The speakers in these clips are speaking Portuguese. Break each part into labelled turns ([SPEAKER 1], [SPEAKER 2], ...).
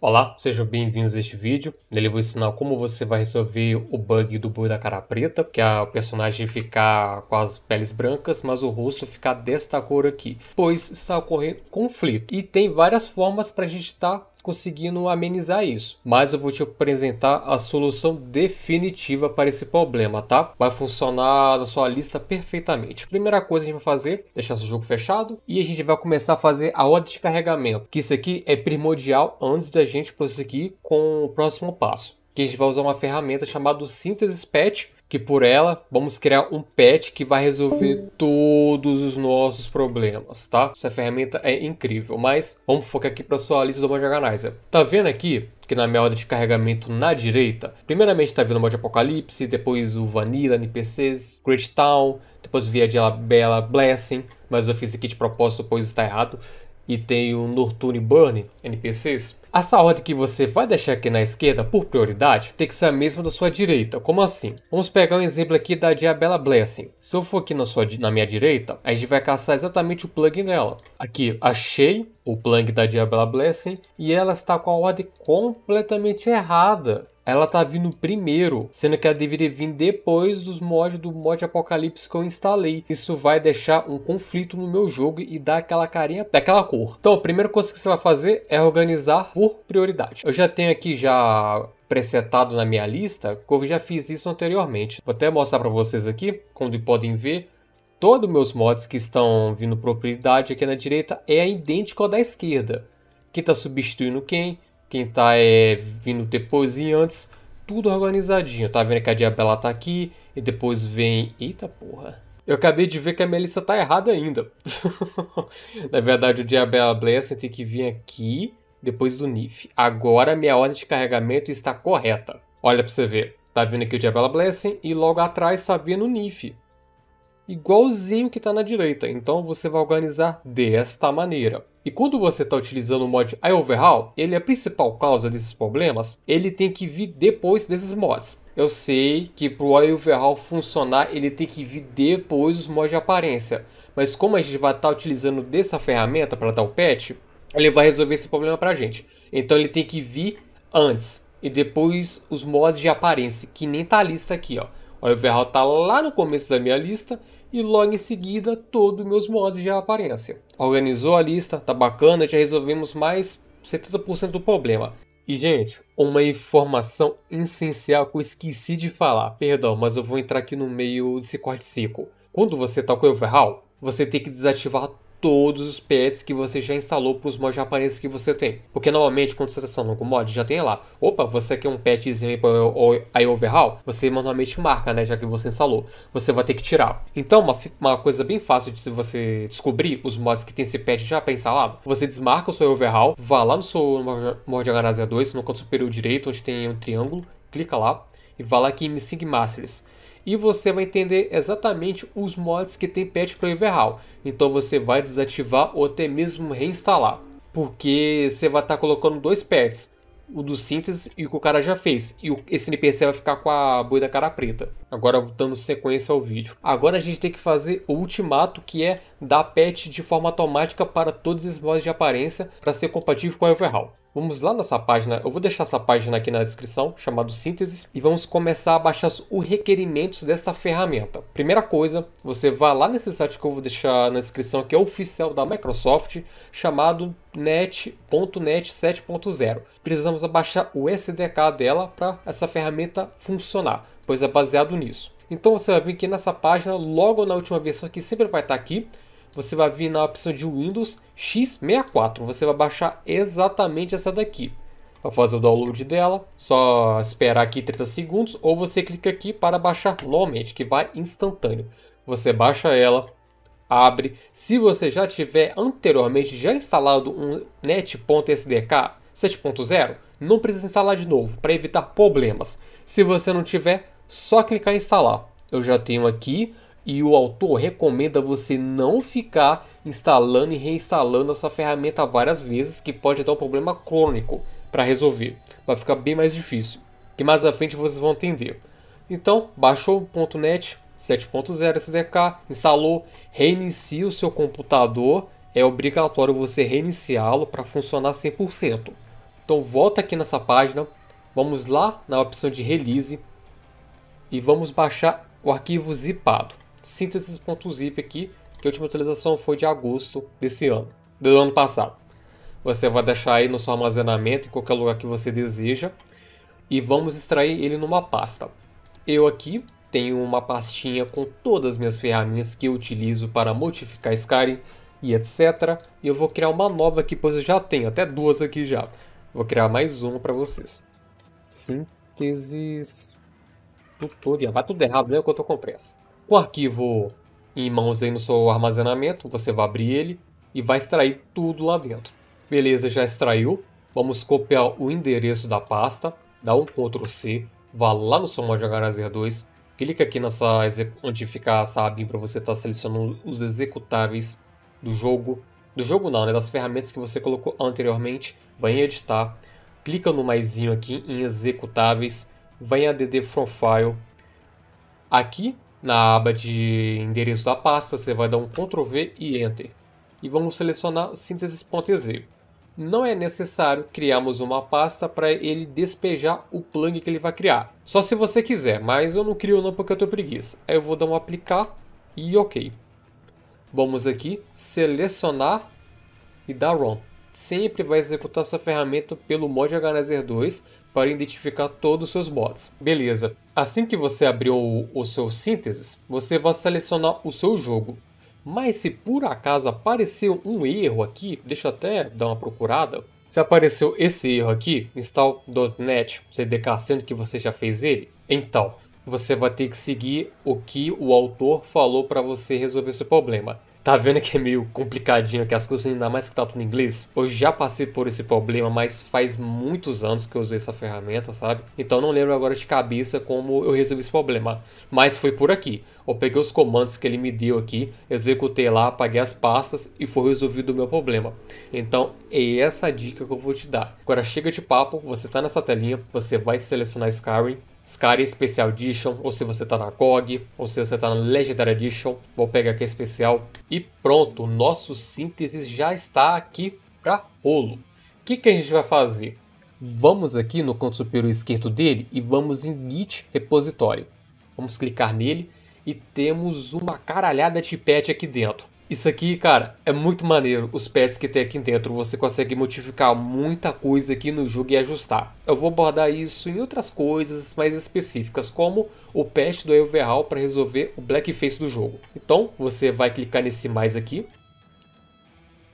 [SPEAKER 1] Olá, sejam bem-vindos a este vídeo. Nele vou ensinar como você vai resolver o bug do boi da cara preta, que é o personagem ficar com as peles brancas, mas o rosto ficar desta cor aqui, pois está ocorrendo conflito. E tem várias formas para a gente estar tá conseguindo amenizar isso. Mas eu vou te apresentar a solução definitiva para esse problema, tá? Vai funcionar na sua lista perfeitamente. Primeira coisa que a gente vai fazer, deixar seu jogo fechado e a gente vai começar a fazer a ordem de carregamento, que isso aqui é primordial antes da gente prosseguir com o próximo passo que a gente vai usar uma ferramenta chamada Synthesis Patch, que por ela vamos criar um patch que vai resolver todos os nossos problemas, tá? Essa ferramenta é incrível, mas vamos focar aqui para sua lista do Mod Organizer. Tá vendo aqui que na minha ordem de carregamento na direita, primeiramente tá vindo o mod Apocalipse, depois o Vanilla, NPCs, Great Town, depois via de Bela Blessing, mas eu fiz aqui de propósito, pois está errado e tem o Nortune Burn, NPCs, essa ordem que você vai deixar aqui na esquerda por prioridade tem que ser a mesma da sua direita. Como assim? Vamos pegar um exemplo aqui da Diabella Blessing. Se eu for aqui na, sua, na minha direita, a gente vai caçar exatamente o plug nela. Aqui, achei o plug da Diabella Blessing e ela está com a ordem completamente errada ela tá vindo primeiro, sendo que ela deveria vir depois dos mods do mod Apocalipse que eu instalei. Isso vai deixar um conflito no meu jogo e dar aquela carinha daquela cor. Então, a primeira coisa que você vai fazer é organizar por prioridade. Eu já tenho aqui já presetado na minha lista, eu já fiz isso anteriormente. Vou até mostrar para vocês aqui, como podem ver, todos meus mods que estão vindo propriedade aqui na direita é idêntico ao da esquerda. Quem está substituindo quem, quem tá é, vindo depois e antes, tudo organizadinho. Tá vendo que a Diabela tá aqui e depois vem. Eita porra! Eu acabei de ver que a Melissa tá errada ainda. Na verdade, o Diabela Blessing tem que vir aqui depois do NIF. Agora minha ordem de carregamento está correta. Olha pra você ver. Tá vindo aqui o Diabela Blessing e logo atrás tá vindo o NIF igualzinho que está na direita. Então você vai organizar desta maneira. E quando você está utilizando o mod iOverhaul, ele é a principal causa desses problemas, ele tem que vir depois desses mods. Eu sei que para o iOverhaul funcionar, ele tem que vir depois dos mods de aparência. Mas como a gente vai estar tá utilizando dessa ferramenta para dar o patch, ele vai resolver esse problema para a gente. Então ele tem que vir antes. E depois os mods de aparência, que nem está a lista aqui, ó. O iOverhaul está lá no começo da minha lista e logo em seguida todos meus mods de aparência. Organizou a lista, tá bacana, já resolvemos mais 70% do problema. E gente, uma informação essencial que eu esqueci de falar, perdão, mas eu vou entrar aqui no meio desse corte seco. Quando você tá com o overhaul, você tem que desativar todos os pets que você já instalou para os mods japoneses que você tem. Porque normalmente quando você está com mod, já tem lá. Opa, você quer um petzinho para overhaul? Você manualmente marca, né? Já que você instalou. Você vai ter que tirar. Então, uma, uma coisa bem fácil de você descobrir os mods que tem esse pet já para instalar, você desmarca o seu overhaul, vá lá no seu mod Analyzer 2, no canto superior direito, onde tem um triângulo, clica lá e vá lá aqui em Sync Masters e você vai entender exatamente os mods que tem patch para o Everhaul. Então você vai desativar ou até mesmo reinstalar, porque você vai estar tá colocando dois pets, o do síntese e o que o cara já fez. E esse NPC vai ficar com a boi da cara preta. Agora dando sequência ao vídeo. Agora a gente tem que fazer o ultimato, que é dar patch de forma automática para todos os mods de aparência para ser compatível com o Everhaul. Vamos lá nessa página, eu vou deixar essa página aqui na descrição, chamado Sínteses, e vamos começar a baixar os requerimentos desta ferramenta. Primeira coisa, você vai lá nesse site que eu vou deixar na descrição, que é oficial da Microsoft, chamado net.net 7.0. Precisamos abaixar o SDK dela para essa ferramenta funcionar, pois é baseado nisso. Então você vai vir aqui nessa página, logo na última versão que sempre vai estar aqui, você vai vir na opção de Windows X64. Você vai baixar exatamente essa daqui. Para fazer o download dela, só esperar aqui 30 segundos ou você clica aqui para baixar normalmente, que vai instantâneo. Você baixa ela, abre. Se você já tiver anteriormente já instalado um net.sdk 7.0, não precisa instalar de novo para evitar problemas. Se você não tiver, só clicar em instalar. Eu já tenho aqui, e o autor recomenda você não ficar instalando e reinstalando essa ferramenta várias vezes, que pode dar um problema crônico para resolver. Vai ficar bem mais difícil, que mais à frente vocês vão entender. Então, baixou o .NET 7.0 SDK, instalou, reinicia o seu computador, é obrigatório você reiniciá-lo para funcionar 100%. Então volta aqui nessa página, vamos lá na opção de release e vamos baixar o arquivo zipado síntese.zip aqui, que a última atualização foi de agosto desse ano, do ano passado. Você vai deixar aí no seu armazenamento, em qualquer lugar que você deseja, e vamos extrair ele numa pasta. Eu aqui tenho uma pastinha com todas as minhas ferramentas que eu utilizo para modificar Skyrim e etc. E eu vou criar uma nova aqui, pois eu já tenho, até duas aqui já. Vou criar mais uma para vocês. Sínteses tutorial. Vai tudo errado, né? É que eu tô com pressa. Com o arquivo em mãos aí no seu armazenamento, você vai abrir ele e vai extrair tudo lá dentro. Beleza, já extraiu. Vamos copiar o endereço da pasta, dá um Ctrl C, vá lá no seu Mojangarazer 2, clica aqui nessa onde fica essa aba para você estar tá selecionando os executáveis do jogo, do jogo não, né, das ferramentas que você colocou anteriormente, vai em editar, clica no maiszinho aqui em executáveis, vai em add from file. Aqui na aba de endereço da pasta, você vai dar um Ctrl V e Enter. E vamos selecionar síntese.exe. Não é necessário criarmos uma pasta para ele despejar o plugin que ele vai criar. Só se você quiser, mas eu não crio não porque eu tenho preguiça. Aí eu vou dar um aplicar e ok. Vamos aqui, selecionar e dar ROM. Sempre vai executar essa ferramenta pelo mod Organizer 2 para identificar todos os seus bots. Beleza, assim que você abriu o, o seu síntese, você vai selecionar o seu jogo. Mas se por acaso apareceu um erro aqui, deixa eu até dar uma procurada. Se apareceu esse erro aqui, install.net CDK, sendo que você já fez ele, então você vai ter que seguir o que o autor falou para você resolver seu problema. Tá vendo que é meio complicadinho que as coisas, ainda mais que tá tudo em inglês? Eu já passei por esse problema, mas faz muitos anos que eu usei essa ferramenta, sabe? Então não lembro agora de cabeça como eu resolvi esse problema. Mas foi por aqui. Eu peguei os comandos que ele me deu aqui, executei lá, apaguei as pastas e foi resolvido o meu problema. Então é essa dica que eu vou te dar. Agora chega de papo, você tá nessa telinha, você vai selecionar Skyrim, Skyrim Special Edition, ou se você está na GOG, ou se você está na Legendary Edition, vou pegar aqui a especial e pronto, o nosso síntese já está aqui para rolo. O que, que a gente vai fazer? Vamos aqui no canto superior esquerdo dele e vamos em Git repositório. Vamos clicar nele e temos uma caralhada de patch aqui dentro. Isso aqui, cara, é muito maneiro. Os pets que tem aqui dentro, você consegue modificar muita coisa aqui no jogo e ajustar. Eu vou abordar isso em outras coisas mais específicas, como o patch do Overhaul para resolver o blackface do jogo. Então, você vai clicar nesse mais aqui.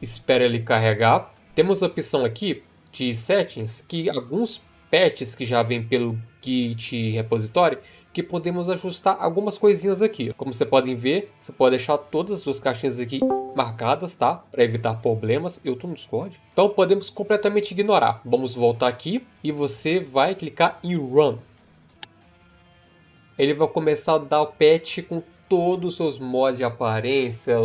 [SPEAKER 1] Espera ele carregar. Temos a opção aqui de settings, que alguns patches que já vem pelo Git repositório que podemos ajustar algumas coisinhas aqui. Como vocês podem ver, você pode deixar todas as duas caixinhas aqui marcadas, tá? Para evitar problemas. Eu tô no Discord. Então podemos completamente ignorar. Vamos voltar aqui e você vai clicar em Run. Ele vai começar a dar o patch com todos os seus mods de aparência,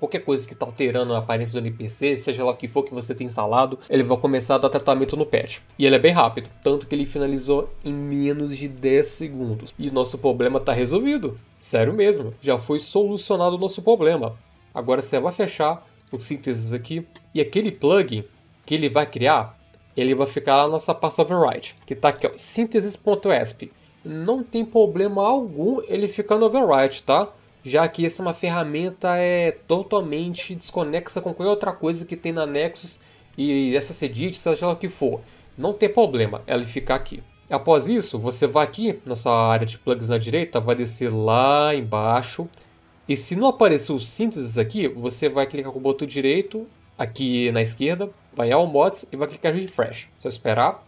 [SPEAKER 1] qualquer coisa que está alterando a aparência do NPC, seja lá o que for que você tem instalado, ele vai começar a dar tratamento no patch. E ele é bem rápido, tanto que ele finalizou em menos de 10 segundos. E nosso problema está resolvido. Sério mesmo, já foi solucionado o nosso problema. Agora você vai fechar o síntese aqui e aquele plugin que ele vai criar, ele vai ficar na nossa pasta override, que está aqui, ó, synthesis.esp não tem problema algum ele ficar no override, tá? Já que essa é uma ferramenta é totalmente desconexa com qualquer outra coisa que tem na Nexus e essa sedit, seja lá o que for. Não tem problema ela ficar aqui. Após isso, você vai aqui nessa área de plugs na direita, vai descer lá embaixo. E se não aparecer o sínteses aqui, você vai clicar com o botão direito aqui na esquerda, vai ao mods e vai clicar em refresh. Só esperar.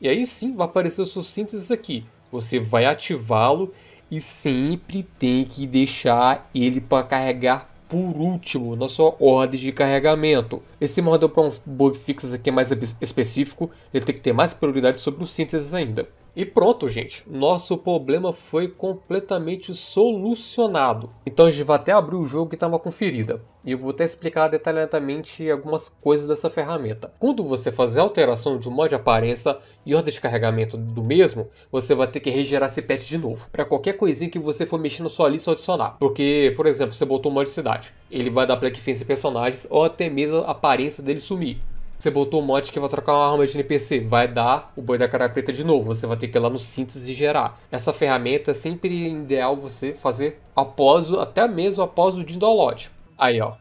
[SPEAKER 1] E aí sim vai aparecer o seu sínteses aqui. Você vai ativá-lo e sempre tem que deixar ele para carregar por último na sua ordem de carregamento. Esse model para um bug fix aqui é mais específico, ele tem que ter mais prioridade sobre o síntese ainda. E pronto, gente, nosso problema foi completamente solucionado. Então a gente vai até abrir o jogo que estava uma conferida. E eu vou até explicar detalhadamente algumas coisas dessa ferramenta. Quando você fazer alteração de modo de aparência e ordem de carregamento do mesmo, você vai ter que regerar esse patch de novo, para qualquer coisinha que você for mexer na sua lista ou adicionar. Porque, por exemplo, você botou um mod de cidade, ele vai dar black fence em personagens ou até mesmo a aparência dele sumir você botou um mod que vai trocar uma arma de NPC, vai dar o boi da cara preta de novo, você vai ter que ir lá no síntese e gerar. Essa ferramenta é sempre ideal você fazer após, até mesmo após o Dindolod. Aí ó,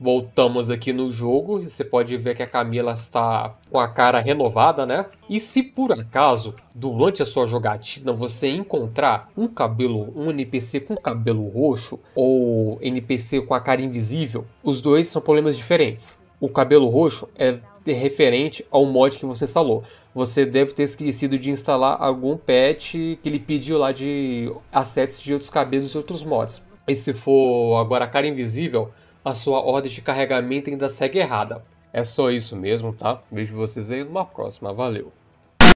[SPEAKER 1] voltamos aqui no jogo, você pode ver que a Camila está com a cara renovada, né? E se por acaso, durante a sua jogatina, você encontrar um cabelo, um NPC com cabelo roxo ou NPC com a cara invisível, os dois são problemas diferentes. O cabelo roxo é referente ao mod que você instalou. Você deve ter esquecido de instalar algum patch que ele pediu lá de assets de outros cabelos e outros mods. E se for agora a cara invisível, a sua ordem de carregamento ainda segue errada. É só isso mesmo, tá? Vejo vocês aí numa próxima. Valeu!